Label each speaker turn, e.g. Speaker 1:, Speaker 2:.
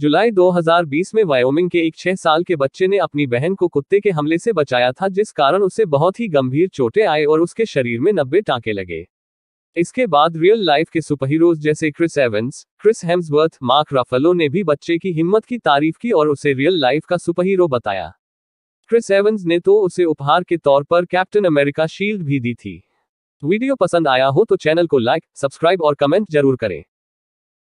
Speaker 1: जुलाई 2020 में वायोमिंग के एक छह साल के बच्चे ने अपनी बहन को कुत्ते के हमले से बचाया था जिस कारण उसे बहुत ही गंभीर चोटें आए और उसके शरीर में नब्बे टांके लगे इसके बाद रियल लाइफ के सुपरहीरोज जैसे Chris Evans Chris Hemsworth Mark Ruffalo ने भी बच्चे की हिम्मत की तारीफ की और उसे रियल लाइफ का सुपरहीरो बताया क्रिस एवंस ने तो उसे उपहार के तौर पर कैप्टन अमेरिका शील्ड भी दी थी वीडियो पसंद आया हो तो चैनल को लाइक सब्सक्राइब और कमेंट जरूर करें